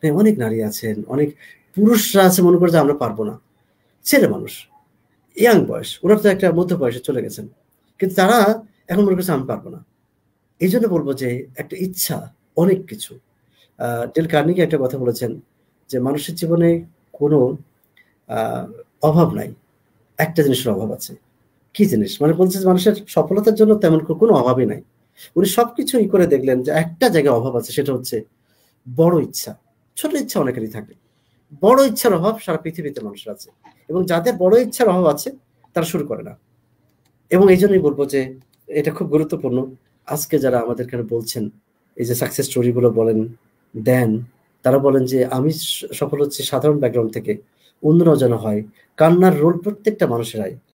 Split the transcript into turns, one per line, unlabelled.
হ্যাঁ, অনেক নারী আছেন অনেক পুরুষরা আছে মনে করে যে আমরা পারবো না ছেলে মানুষ ইয়াং বয়স ওরা তো একটা মধ্য বয়সে চলে গেছেন কিন্তু তারা এখন মনে করছে আমি পারবো না এই জন্য বলবো যে একটা ইচ্ছা অনেক কিছু ডেল কার্নিকে একটা কথা বলেছেন যে মানুষের জীবনে কোনো অভাব নাই একটা জিনিসের অভাব আছে কি জিনিস মানে বলছে মানুষের সফলতার জন্য তেমন কোনো অভাবই নাই উনি সবকিছুই করে দেখলেন যে একটা জায়গায় অভাব আছে সেটা হচ্ছে বড় ইচ্ছা ছোট ইচ্ছা অনেকেরই থাকে বড় ইচ্ছার অভাব সারা পৃথিবীতে মানুষের আছে এবং যাদের বড় ইচ্ছার অভাব আছে তারা শুরু করে না এবং এই জন্যই বলবো যে এটা খুব গুরুত্বপূর্ণ আজকে যারা আমাদের এখানে বলছেন এই যে সাকসেস স্টোরিগুলো বলেন দেন তারা বলেন যে আমি সফল হচ্ছি সাধারণ ব্যাকগ্রাউন্ড থেকে অন্যরাও যেন হয় কান্নার রোল
প্রত্যেকটা মানুষের হয়